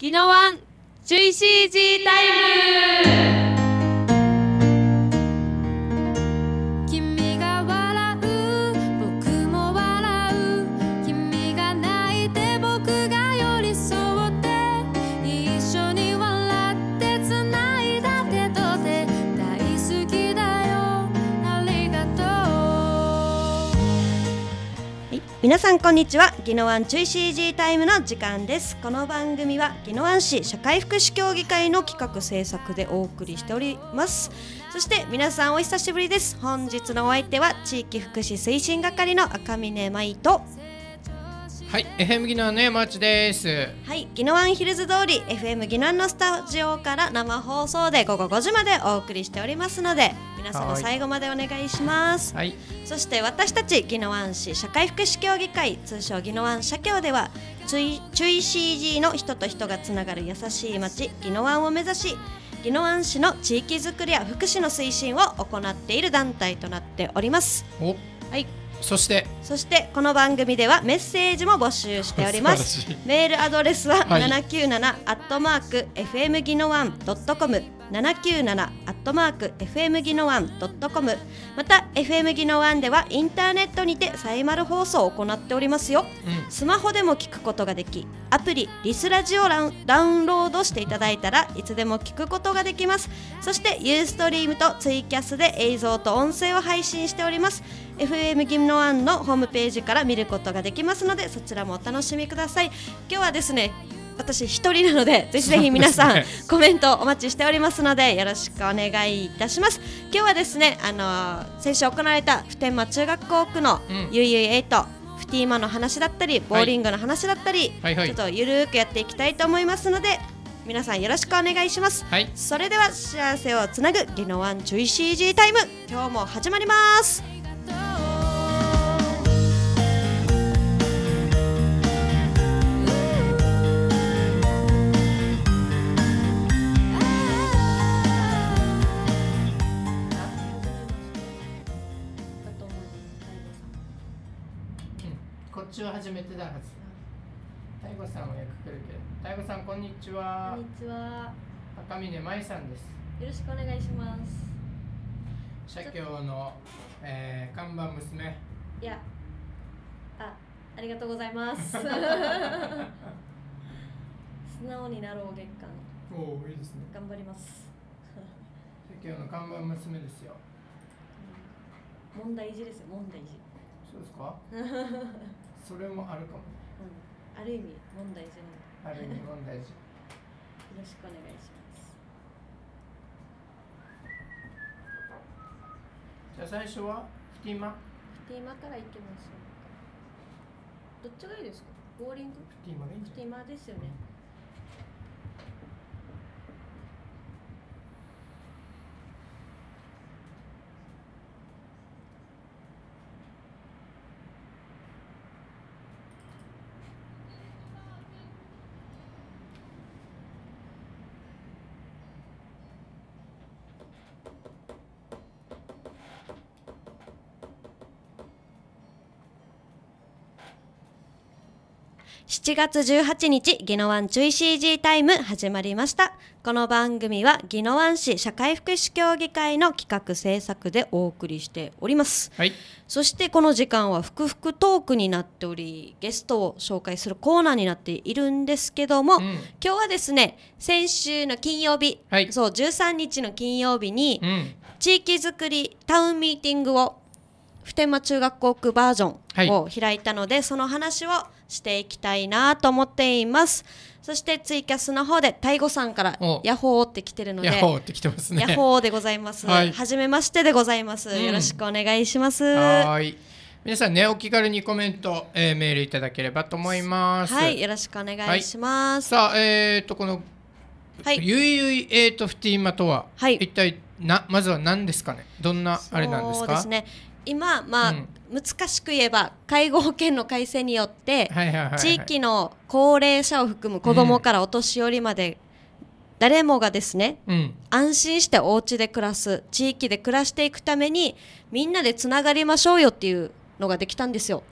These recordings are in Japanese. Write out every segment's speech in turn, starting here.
ギノワン JCG タイム皆さんこんにちはギノワンチュイ CG タイムの時間ですこの番組はギノワン市社会福祉協議会の企画制作でお送りしておりますそして皆さんお久しぶりです本日のお相手は地域福祉推進係の赤嶺舞とはい、FM ギナンのーチです。はい、ギノワンヒルズ通り FM ギノワンのスタジオから生放送で午後5時までお送りしておりますので、皆さん最後までお願いします、はい、そして私たち宜野湾市社会福祉協議会通称宜野湾社協では注意 CG の人と人がつながる優しい街宜野湾を目指し宜野湾市の地域づくりや福祉の推進を行っている団体となっておりますはいそしてそしてこの番組ではメッセージも募集しておりますメールアドレスは797アットマーク FM ギノワンドットコム7 9アットマーク FM ギノワンドットコムまた FM ギノワンではインターネットにてサイマル放送を行っておりますよ、うん、スマホでも聞くことができアプリリスラジオをダウンロードしていただいたらいつでも聞くことができますそしてユーストリームとツイキャスで映像と音声を配信しております FM ギノワンのホームページから見ることができますのでそちらもお楽しみください今日はですね私一人なのでぜひぜひ皆さん、ね、コメントお待ちしておりますのでよろしくお願いいたします今日はですねあのー、先週行われた普天間中学校区のゆいゆい8、うん、フティーマの話だったりボーリングの話だったり、はい、ちょっとゆるーくやっていきたいと思いますので、はいはい、皆さんよろしくお願いします、はい、それでは幸せをつなぐギノワンジュイシータイム今日も始まりますこっちを始めてたはず大悟さんは役来るけど大悟さんこんにちはこんにちは赤峰舞さんですよろしくお願いします社協の、えー、看板娘いやあありがとうございます 素直になろう月間おおいいですね頑張ります社協の看板娘ですよ問題児ですよ問題児そうですか それもあるかも、うん、ある意味問題じゃないある意味問題じゃよろしくお願いしますじゃあ最初はフティマフティマからいきましょうどっちがいいですかボーリングフティマでいいですよね、7月18日、ギノワン注イ CG タイム始まりました。この番組は、ギノワン市社会福祉協議会の企画制作でお送りしております。はい、そしてこの時間は、ふくふくトークになっており、ゲストを紹介するコーナーになっているんですけども、うん、今日はですね、先週の金曜日、はい、そう、13日の金曜日に、地域づくりタウンミーティングを普天間中学校区バージョンを開いたので、はい、その話をしていきたいなと思っていますそしてツイキャスの方でタイゴさんからヤホーって来てるのでヤホーって来てますねヤホーでございます、はい、めましてでございます、うん、よろしくお願いしますはい皆さんねお気軽にコメント、えー、メールいただければと思いますはいよろしくお願いします、はい、さあえっ、ー、とこのはい、ゆいゆいエイトフティーマとは、はい、一体なまずは何ですかねどんなあれなんですかそうですね今、まあ、難しく言えば介護保険の改正によって地域の高齢者を含む子どもからお年寄りまで誰もがですね、安心してお家で暮らす地域で暮らしていくためにみんなでつながりましょうよっていうのができたんですよ、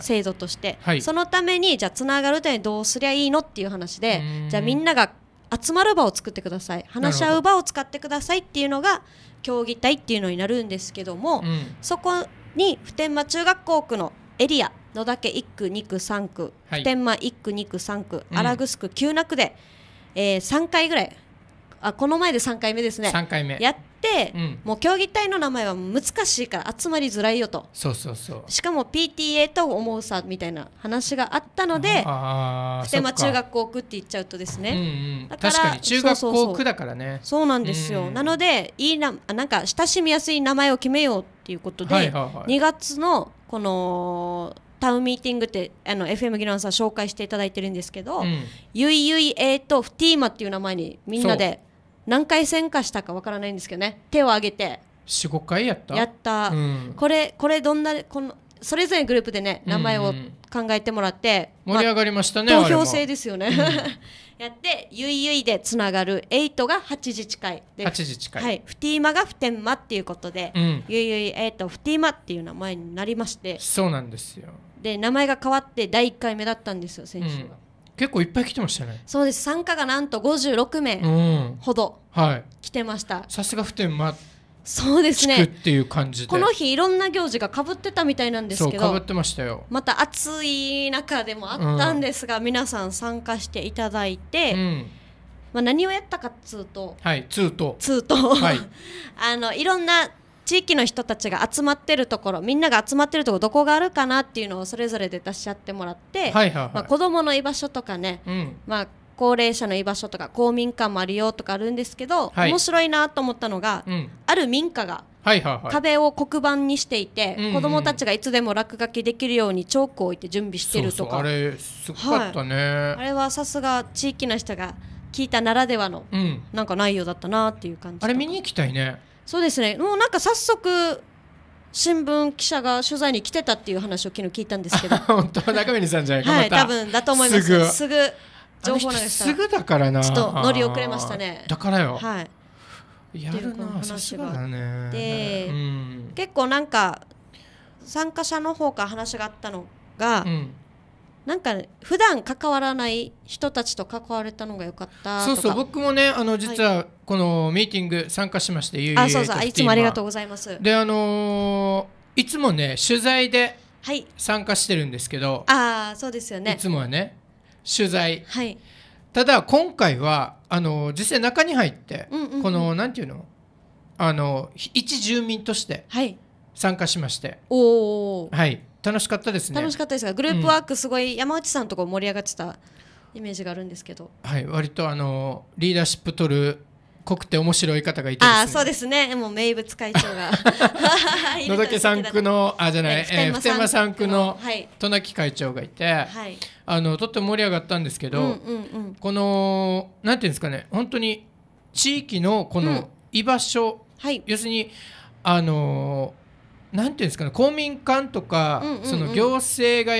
制度として、そのためにじゃあつながるためにどうすりゃいいのっていう話で、じゃあみんなが集まる場を作ってください話し合う場を使ってくださいっていうのが競技隊っていうのになるんですけども、うん、そこに普天間中学校区のエリア野岳1区2区3区、はい、普天間1区2区3区荒城区、う9区で、えー、3回ぐらいあこの前で3回目ですね3回目やっ、うん、もう競技体の名前は難しいから集まりづらいよとそうそうそうしかも PTA と思うさみたいな話があったので普天間中学校区って言っちゃうとですね、うんうん、だから中学校区だからねそうなんですよ、うん、なのでいいななんか親しみやすい名前を決めようっていうことで、はいはいはい、2月のこのタウンミーティングってあの FM ギラさん紹介していただいてるんですけど、うん、ゆいゆい A ーとフティーマっていう名前にみんなで。何回戦かしたかわからないんですけどね手を挙げて45回やったやった、うん、これこれどんなこのそれぞれグループでね名前を考えてもらって、うんまあ、盛り上がりましたね投票制ですよね、うん、やってゆいゆいでつながる8が8時近い8時近い、はい、フティーマが普天間っていうことで、うん、ゆいゆい8フティーマっていう名前になりましてそうなんですよで名前が変わって第1回目だったんですよ選手が、結構いっぱい来てましたねそうです参加がなんと56名ほど来てました、さすが普天間そうですねっていう感じこの日いろんな行事がかぶってたみたいなんですけどかぶってましたよまた暑い中でもあったんですが、うん、皆さん参加していただいて、うんまあ、何をやったかっつうと、はい、ツーと、ツーと、はい、あのいろんな地域の人たちが集まってるところみんなが集まってるところどこがあるかなっていうのをそれぞれで出し合ってもらって、はいはいはいまあ、子どもの居場所とかね、うん、まあ、高齢者の居場所とか公民館もあるよとかあるんですけど、はい、面白いなと思ったのが、うん、ある民家がはいはいはい、壁を黒板にしていて、うんうん、子どもたちがいつでも落書きできるようにチョークを置いて準備してるとかあれすごかったね、はい、あれはさすが地域の人が聞いたならではの、うん、なんか内容だったなっていう感じあれ見に行きたいねそうですねもうなんか早速新聞記者が取材に来てたっていう話を昨日聞いたんですけど 本当は中峰さんじゃないか、はい、多分だと思いますすぐすぐ情報流したすぐだからなちょっと乗り遅れましたねだからよはいやるな話がだねで、うん、結構なんか参加者の方から話があったのが、うん、なんか普段関わらない人たちと関われたのが良かったそうそう僕もねあの実はこのミーティング参加しまして、はい、ゆうゆうあそうそういつもありがとうございますであのー、いつもね取材で参加してるんですけど、はい、ああそうですよねいつもはね取材、はい、ただ今回はあのー、実際中に入って、うんうんうん、このなんていうのあの一住民として参加しまして、はい、おおはい楽しかったですね楽しかったですがグループワークすごい山内さんとこ盛り上がってたイメージがあるんですけど、はい割とあのリーダーシップ取る濃くて面白い方がいて、ね、あそうですねもう名物会長が 野竹んくのあじゃない、え山普天間ん区の渡名喜会長がいて、はい、あのとっても盛り上がったんですけど、うんうんうん、このなんていうんですかね本当に地域のこの居場所、うんはい、要するにあのーなんていうんですかね公民館とか、その行政が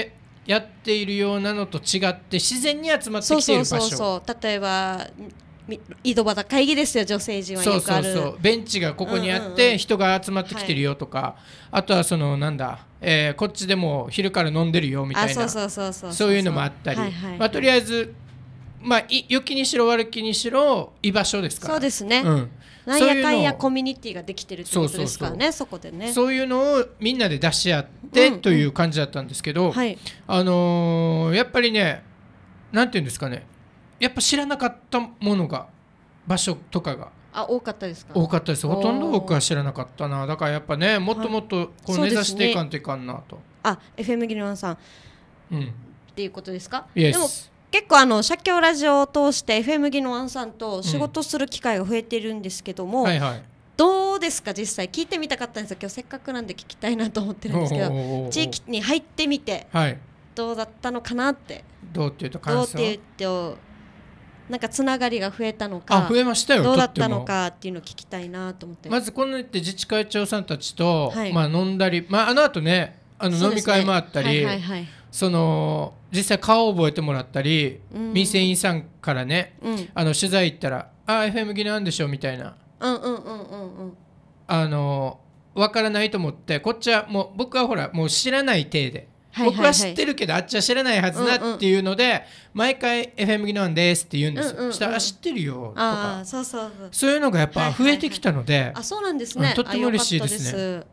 やっているようなのと違って自然に集まってきている場所例えば井戸端会議ですよ女性陣はそうそうそうベンチがここにあって人が集まってきてるよとか、あとはそのなんだ、えー、こっちでも昼から飲んでるよみたいなそういうのもあったり、はいはい、まあ、とりあえずまあ、い良きにしろ悪きにしろ居場所ですからそうですね、うん、なんやかんやコミュニティができてるってことですからねそこでねそういうのをみんなで出し合ってという感じだったんですけど、うんうんはい、あのー、やっぱりねなんていうんですかねやっぱ知らなかったものが場所とかがあ多かったですか多かったですほとんど僕は知らなかったなだからやっぱねもっともっとこう目指していかんといかんなと、はいね、あ FM ギリワンさん、うん、っていうことですかでも結構あの社協ラジオを通して FM 技能アンさんと仕事する機会が増えているんですけども、うんはいはい、どうですか実際聞いてみたかったんですよ今日せっかくなんで聞きたいなと思ってるんですけど地域に入ってみて、どうだったのかなって、はい、どうっていうと感想どうっていうとなんかつながりが増えたのか増えましたよどうだったのかっていうのを聞きたいなと思ってまずこの自治会長さんたちと、はい、まあ飲んだりまああの後ねあの飲み会もあったり、ねはいはいはい、その実際顔を覚えてもらったり、うん、民生委員さんからね、うん、あの取材行ったら「あ FM ギなんでしょ」みたいな。うんうんうんうんうんあの分からないと思ってこっちはもう僕はほらもう知らない体で、はいはいはい、僕は知ってるけどあっちは知らないはずだっていうので、うんうん、毎回「FM ギなんです」って言うんですよ、うんうんうん、したら「知ってるよ」とかそうそうそういうのがやっぱ増えてきたので、はいはいはい、あそうなんですね、うん、とっても嬉しいですね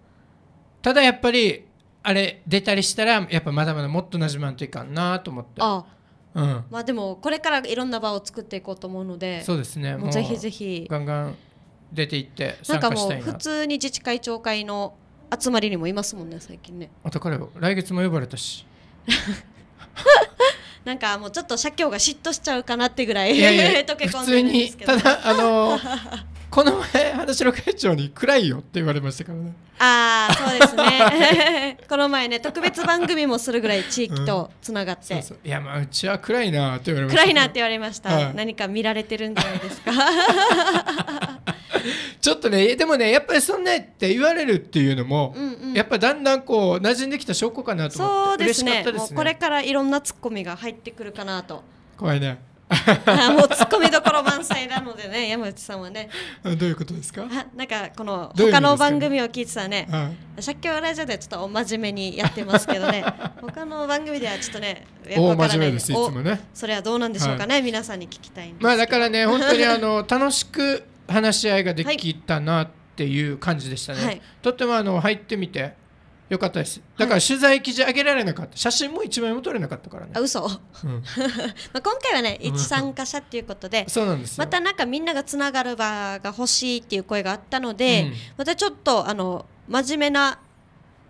ただやっぱりあれ出たりしたらやっぱまだまだもっとなじまんといかんなと思ってあうん、まあでもこれからいろんな場を作っていこうと思うのでそうですねもうぜひぜひガンガン出ていって参加したいななんかもう普通に自治会長会の集まりにもいますもんね最近ねあと彼は来月も呼ばれたし なんかもうちょっと社協が嫉妬しちゃうかなってぐらいいやいや普通にただあの この前話の会長に暗いよって言われましたからねああそうですね この前ね特別番組もするぐらい地域とつながって、うん、そうそういやまあうちは暗いなって言われました、暗いなって言われました、はい、何か見られてるんじゃないですか ちょっとねでもねやっぱりそんなって言われるっていうのも、うんうん、やっぱだんだんこう馴染んできた証拠かなと思ってそうですね、ね、これからいろんなツッコミが入ってくるかなと怖いね もう突っ込みどころ満載なのでね、山内さんはね。どういうことですかあなんかこの他の番組を聞いてたらね、借境ラジオでちょっとお真面目にやってますけどね、他の番組ではちょっとね、大真面目ですいつもね。それはどうなんでしょうかね、皆さんに聞きたいまあだからね、本当にあの楽しく話し合いができたなっていう感じでしたね。とてもあの入ってみてよかったです。だから取材記事上げられなかった。写真も一枚も撮れなかったからね。あ、嘘。うん、まあ今回はね、一参加者っていうことで、そうなんですまたなんかみんながつながる場が欲しいっていう声があったので、うん、またちょっとあの真面目な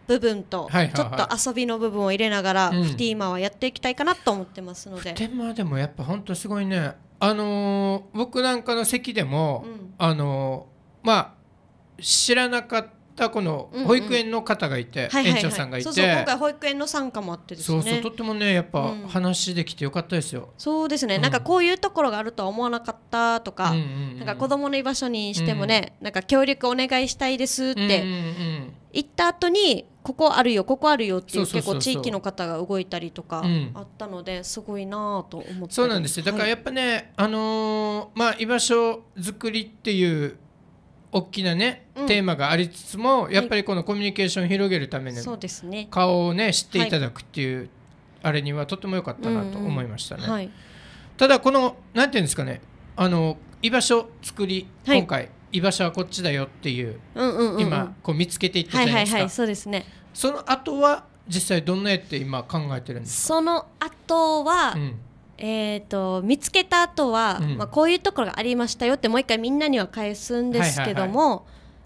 部分と、ちょっと遊びの部分を入れながら、フティーマはやっていきたいかなと思ってますので。フティーマでもやっぱ本当すごいね。あのー、僕なんかの席でも、うん、あのー、まあ知らなかったたこの保育園の方がいて、園長さんがいて、今回保育園の参加もあってですねそうそうとってもねやっぱ話できてよかったですよ、そうですね、なんかこういうところがあるとは思わなかったとか、なんか子供の居場所にしてもね、なんか協力お願いしたいですって言った後にここあるよここあるよっていう結構地域の方が動いたりとかあったのですごいなと思ってそうなんですよだからやっぱね、あのまあ居場所作りっていう大きなね、うん、テーマがありつつもやっぱりこのコミュニケーションを広げるための顔をね知っていただくっていう、はい、あれにはとても良かったなと思いましたね。うんうんはい、ただこの何ていうんですかねあの居場所作り、はい、今回居場所はこっちだよっていううんうんうんうん、今こう見つけていったじゃないですか、はいはいはい、そうですねその後は実際どんな絵って今考えてるんですかその後は、うんえーと、見つけた後は、うん、まはこういうところがありましたよってもう一回みんなには返すんですけども、はいはいはい、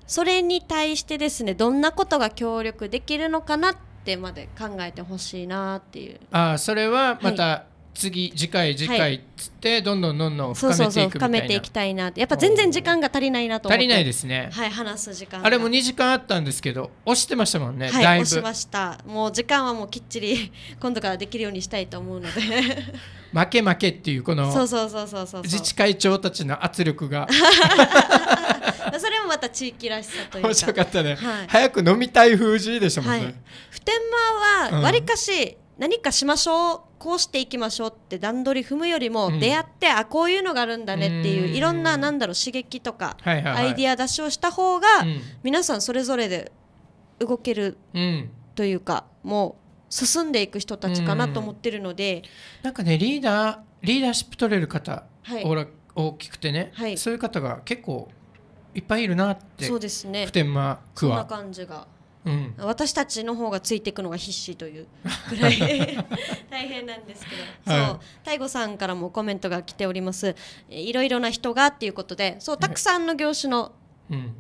それに対してですねどんなことが協力できるのかなってまで考えてほしいなっていうあそれはまた、はい次次回次回っつってどんどんどんどん深めていくみたいな、そうそうそう深めていきたいなやっぱ全然時間が足りないなと思って足りないですねはい話す時間あれも2時間あったんですけど押してましたもんね、はい、だいぶ押しましたもう時間はもうきっちり 今度からできるようにしたいと思うので 負け負けっていうこのそうそうそうそうそう自治会長たちの圧力が それもまた地域らしさというか面白かったね、はい、早く飲みたい風じでしたもんね、普天間はわりかし、うん何かしましょうこうしていきましょうって段取り踏むよりも、出会って、うん、あこういうのがあるんだねっていういろんななんだろう刺激とか、アイディア出しをした方が、皆さんそれぞれで動けるというか、もう進んでいく人たちかなと思ってるので、うなんかねリーダーリーダーシップ取れる方、はい、大きくてね、はい、そういう方が結構いっぱいいるなってそうですね普天間区はそんな感じがうん、私たちの方がついていくのが必死という ぐらい 大変なんですけど、はい、そう大悟さんからもコメントが来ておりますいろいろな人がっていうことでそうたくさんの業種の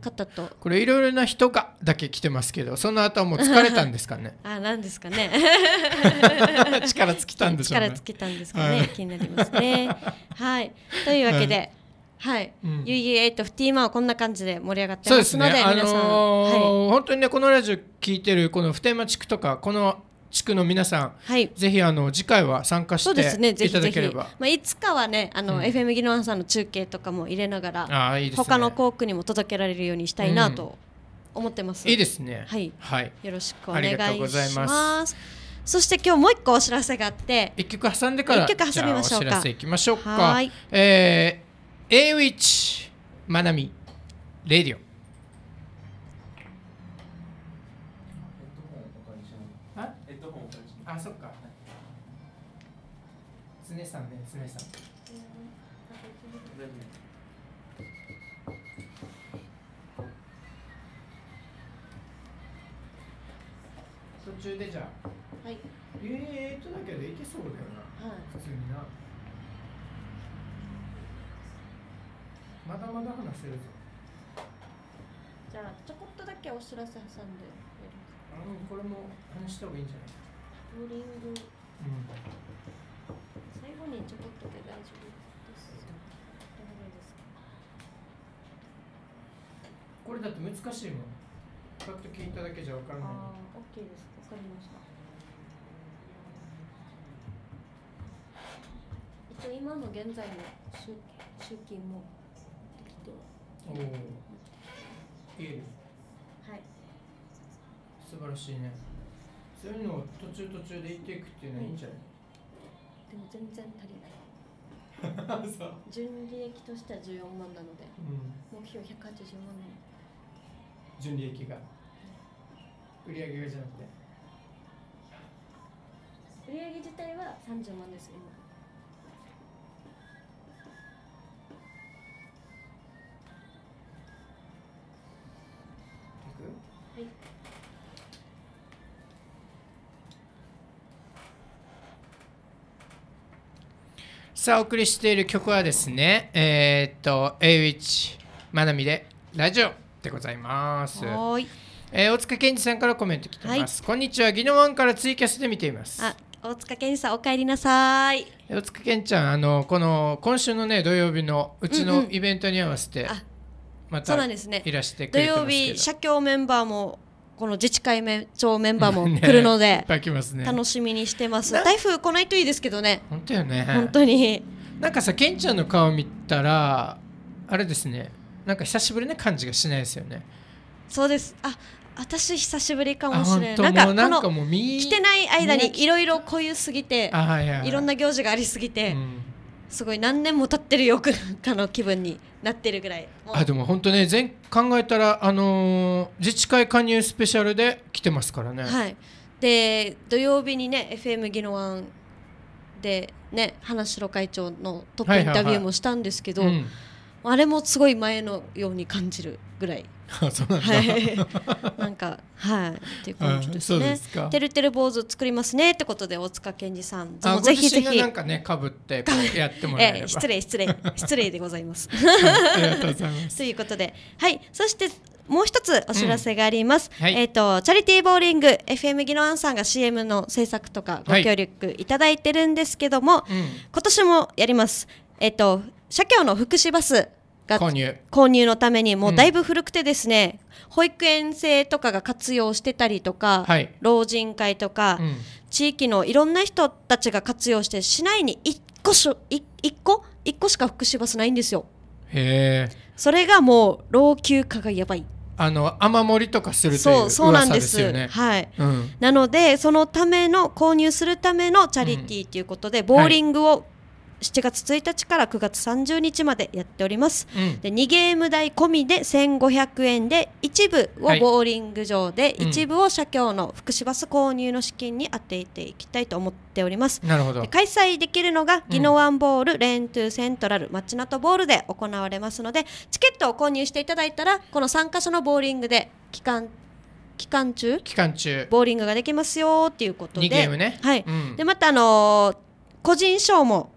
方と、うん、これいろいろな人がだけ来てますけどその後はもう疲れたんですかね あなんですかね力尽きたんでしょうね力尽きたんですかね、はい、気になりますねはいというわけで、はいはい、うん、UU8 フティーマはこんな感じで盛り上がってますので、ね、皆さん、あのーはい、本当にねこのラジオ聞いてるこの普天間地区とかこの地区の皆さん、はい、ぜひあの次回は参加していただければ、ね、まあ、いつかはねあの、うん、FM 技能さんの中継とかも入れながらあいい、ね、他の校区にも届けられるようにしたいなと思ってます、うん、いいですね、はい、はい、よろしくお願いしますそして今日もう一個お知らせがあって一曲挟んでから一曲挟みましょうかお知らせいきましょうかはい、えー A ウィッチまなみレディオあそっかつねさんねつねさん途中でじゃあはいえー、とだけどいけそうだよなはいまだまだ話せるぞじゃあちょこっとだけお知らせ挟んでやりますうこれも話した方がいいんじゃないボーリング、うん、最後にちょこっとで大丈夫です大丈夫ですこれだって難しいもんパッと聞いただけじゃ分からないああ OK です分かりましたえっと今の現在の集金もおいいですはい素晴らしいねそういうのを途中途中で言っていくっていうのはいいんじゃない、でも全然足りない そう純利益としては14万なので、うん、目標180万なので純利益が、売上がじゃなくて売上自体は30万です今さあ、お送りしている曲はですね、えー、っと、A ウィッチ、まなみで、ラジオでございます。はい。えー、大塚健二さんからコメント来てます。はい、こんにちは、ギノワンからツイキャスで見ています。あ、大塚健二さん、お帰りなさい。大塚健ちゃん、あの、この今週のね、土曜日のうちのイベントに合わせて。うんうんまたそうなんですねいらして土曜日社協メンバーもこの自治会め長メンバーも 来るので、ね、楽しみにしてます、台風来ないといいですけどね本当よね本当になんかさケンちゃんの顔見たらあれですねなんか久しぶりな感じがしないですよねそうですあ私久しぶりかもしれないなんかこの来てない間にいろいろこういうすぎて、いいろんな行事がありすぎて、うんすごい何年も経ってるよくかの気分になってるぐらいあでも本当ね全考えたら、あのー、自治会加入スペシャルで来てますからね。はい、で土曜日にね FM 宜野湾でね花城会長のトップインタビューもしたんですけど。はいはいはいうんあれもすごい前のように感じるぐらい。そうなんはい、なんかはいっていう感じですね。てるてる坊主作りますねってことで大塚健二さんぜひぜひなんかね被ってやってもらええ失礼失礼失礼で ございます。ということではいそしてもう一つお知らせがあります。うんはい、えっ、ー、とチャリティーボーリング FM 技能アンさんが CM の制作とかご協力いただいてるんですけども、はいうん、今年もやります。えっ、ー、と社協の福祉バスが購入購入のためにもうだいぶ古くてですね、うん、保育園生とかが活用してたりとか、はい、老人会とか、うん、地域のいろんな人たちが活用して市内に1個し1個1個しか福祉バスないんですよへえそれがもう老朽化がやばいあの雨漏りとかするという噂ですよね。はい。うん、なのでそのための購入するためのチャリティーということで、ボーリングを7月1日から9月30日までやっております、うん、で2ゲーム代込みで1500円で一部をボーリング場で、はい、一部を社協の福祉バス購入の資金に当てていきたいと思っておりますなるほど開催できるのが宜野湾ボール、うん、レントゥーセントラル町名トボールで行われますのでチケットを購入していただいたらこの3か所のボーリングで期間期間中期間中ボーリングができますよっていうことで2ゲームねはい、うん、でまたあのー個人賞も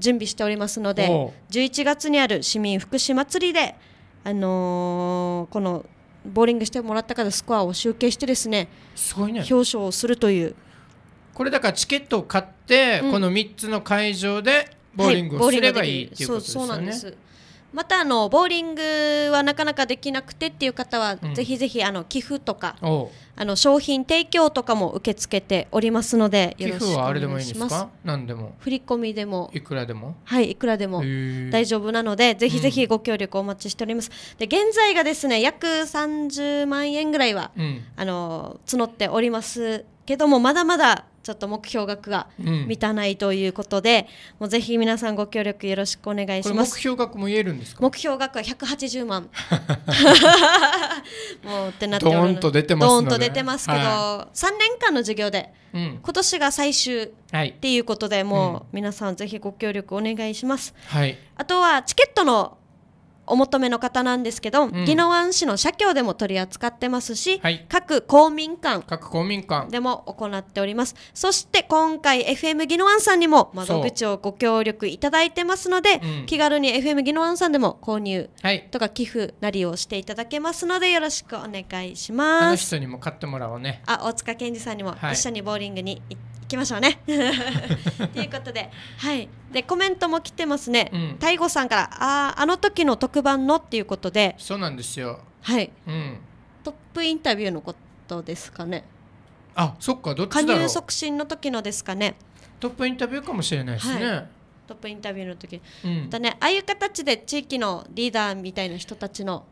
準備しておりますので11月にある市民福祉祭りで、あのー、このボーリングしてもらった方スコアを集計してですねすごいね表彰をするというこれだからチケットを買って、うん、この3つの会場でボーリングをすればいい、い、っていうことですよね。そうそうなんですまたあのボーリングはなかなかできなくてっていう方は、うん、ぜひぜひあの寄付とかあの商品提供とかも受け付けておりますのでよろしくお願いします。何でも振込でもいくらでもはいいくらでも大丈夫なのでぜひぜひご協力お待ちしております。うん、で現在がですね約30万円ぐらいは、うん、あの募っておりますけどもまだまだちょっと目標額が満たないということで、うん、もうぜひ皆さんご協力よろしくお願いします。目標額も言えるんですか目標額は180万。もうってなってドーンと出てます、ね、と出てますけど、はい、3年間の授業で、うん、今年が最終っていうことで、はい、もう皆さんぜひご協力お願いします。はい、あとはチケットのお求めの方なんですけど、うん、宜野湾市の社協でも取り扱ってますし、はい、各公民館各公民館でも行っておりますそして今回 FM 宜野湾さんにも窓口をご協力いただいてますので、うん、気軽に FM 宜野湾さんでも購入とか寄付なりをしていただけますのでよろしくお願いします、あの人にも買ってもらおうねあ大塚健二さんにも一緒にボーリングに行ってきましょうね。ということで、はい、でコメントも来てますね。太、う、吾、ん、さんからあああの時の特番のっていうことで、そうなんですよ。はい、うん、トップインタビューのことですかね。あ、そっかどっち加入促進の時のですかね。トップインタビューかもしれないですね。はいトップインタビューの時、うん、だねああいう形で地域のリーダーみたいな人たちの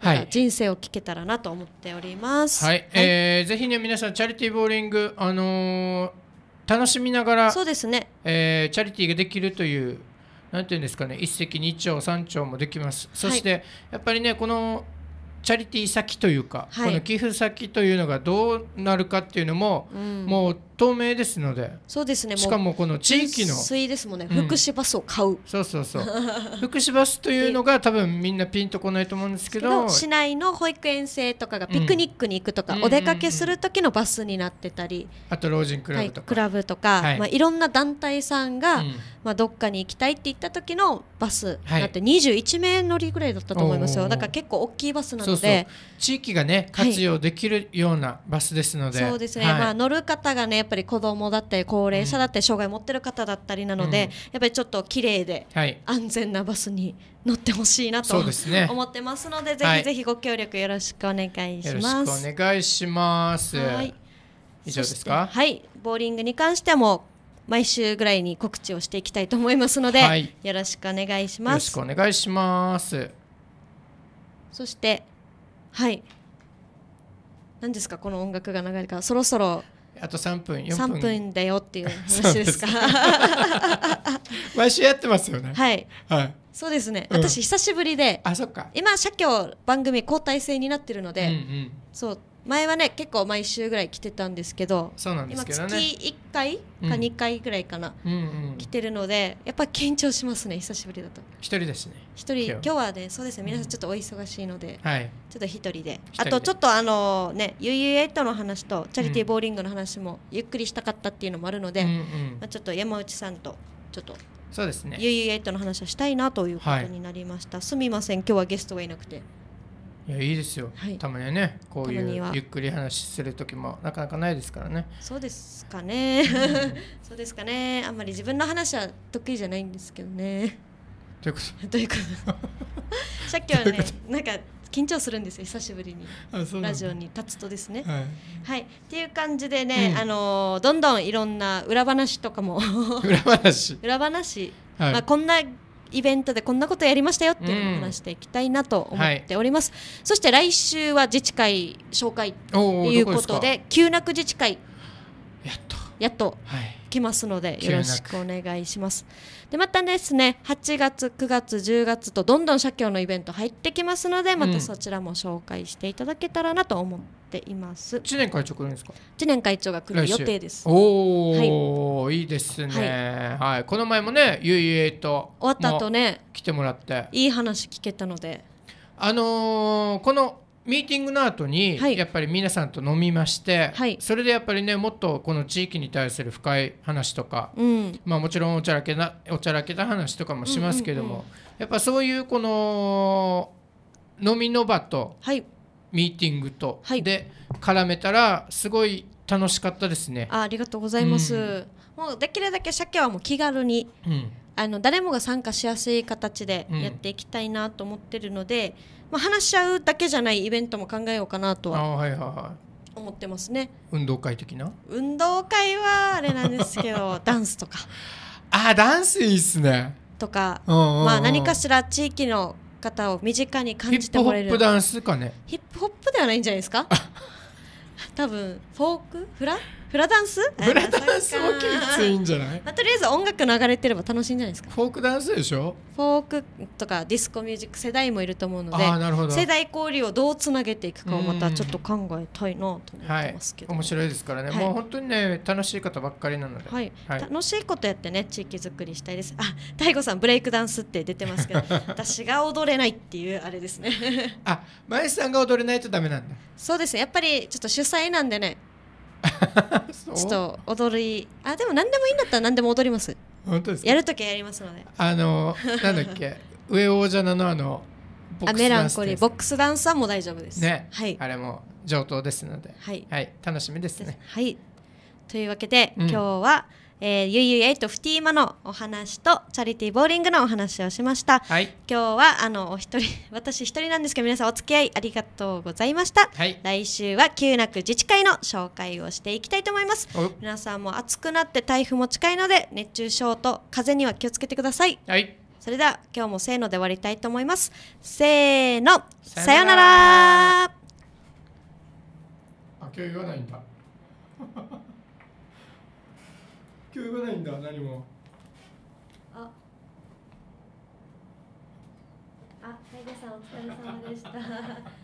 はい、人生を聞けたらなと思っております。はい、はい、えー、ぜひね皆さんチャリティーボーリングあのー楽しみながらそうですね、えー、チャリティーができるというなんていうんですかね一石二鳥三鳥もできますそして、はい、やっぱりねこのチャリティー先というか、はい、この寄付先というのがどうなるかっていうのも、うん、もう透明ですのでそうですねしかもこの地域の水ですもんね、うん、福祉バスを買うそうそうそう福祉バスというのが 多分みんなピンとこないと思うんですけど市内の保育園生とかがピクニックに行くとか、うん、お出かけする時のバスになってたり、あと老人クラブとか、はい、クラブとか、はいまあ、いろんな団体さんが、うん、まあ、どっかに行きたいって言った時のバス、はい、だって21名乗りぐらいだったと思いますよだから結構大きいバスなので地域がね活用できるようなバスですので、はい、そうですね、まあ、乗る方がねっぱり子供だったり高齢者だったり障害を持ってる方だったりなので、やっぱりちょっと綺麗で安全なバスに乗ってほしいなと、ね、思ってますのでぜひぜひご協力よろしくお願いします。お願いします。はい以上ですかはいボーリングに関しても毎週ぐらいに告知をしていきたいと思いますので、はい、よろしくお願いしますよろしくお願いしますそしてはい何ですかこの音楽が流れるからそろそろあと三分4分3分だよっていう話ですか毎週やってますよねはい、はい、そうですね、うん、私久しぶりであそっか今社協番組交代制になってるので、うんうん、そう前はね結構毎週ぐらい来てたんですけどそうなんですけど、ね、今月一回か二回ぐらいかな、うん、来てるのでやっぱ緊張しますね久しぶりだと一人ですね一人今日はねそうですね皆さんちょっとお忙しいので、はい、ちょっと一人であとちょっとあのねゆゆえとの話とチャリティーボーリングの話もゆっくりしたかったっていうのもあるので、うんうん、まあ、ちょっと山内さんとちょっとそうですねゆゆえとの話をしたいなということになりました、はい、すみません今日はゲストがいなくていやいいですよ、はい、たまにはねこういうゆっくり話する時もなかなかないですからねそうですかね そうですかねあんまり自分の話は得意じゃないんですけどねどういうことどういうこと さっきはねなんか緊張するんですよ久しぶりにラジオに立つとですね。はい、はい、っていう感じでね、うん、あのどんどんいろんな裏話とかも 裏話 裏話、はい、まあ、こんなイベントでこんなことやりましたよっていうのを話していきたいなと思っております、うんはい、そして来週は自治会紹介ということで急落自治会やっとやっと、はい、きますのでよろしくお願いしますでまたですね8月9月10月とどんどん社協のイベント入ってきますのでまたそちらも紹介していただけたらなと思っています、うん、知念会長来るんですか知念会長が来る予定ですおお、はい、いいですね、はい、はい、この前もねゆいゆいと終わった後ね来てもらっていい話聞けたのであのー、このミーティングの後に、やっぱり皆さんと飲みまして、はい、それでやっぱりねもっとこの地域に対する深い話とか、うん、まあ、もちろんおちゃらけなおちゃらけた話とかもしますけども、うんうんうん、やっぱそういうこの飲みの場と、ミーティングと、で絡めたらすごい楽しかったですね。あありがとうございます、うん、もうできるだけ鮭はもう気軽に、うん、あの誰もが参加しやすい形でやっていきたいなと思ってるので、まあ、話し合うだけじゃないイベントも考えようかなとははいはいはい思ってますね運動会的な運動会はあれなんですけど ダンスとかあダンスいいっすねとか、うんうんうん、まあ、何かしら地域の方を身近に感じてもらえるヒップホップダンスかねヒップホップではないんじゃないですか多分フォークフラフラダンスフラダンスもきついんじゃない、まあ、とりあえず音楽流れてれば楽しいんじゃないですかフォークダンスでしょフォークとかディスコミュージック世代もいると思うので世代交流をどうつなげていくかをまたちょっと考えたいなと思ってますけど、はい、面白いですからね、はい、もう本当にね楽しい方ばっかりなので、はい、楽しいことやってね地域づくりしたいですあ大悟さんブレイクダンスって出てますけど私が踊れないっていうあれですね あ前さんが踊れないとダメなんだそうですねやっぱりちょっと主催なんでね ちょっと踊りあでも何でもいいんだったら何でも踊ります本当ですやるときはやりますのであのなんだっけ 上王者なのあのボックスダンーボックスダンスはもう大丈夫ですね、はい、あれも上等ですので、はい、はい、楽しみですねはいというわけで、うん、今日は「えー、ゆいゆいエイトフティーマのお話とチャリティーボーリングのお話をしました、はい、今日はあのお一人 私一人なんですけど皆さんお付き合いありがとうございました、はい、来週は旧く自治会の紹介をしていきたいと思います皆さんも暑くなって台風も近いので熱中症と風邪には気をつけてください、はい、それでは今日もせーので終わりたいと思いますせーのさよならあ今日言わないんだ今日こえないんだ何もああ、はいさんお疲れ様でした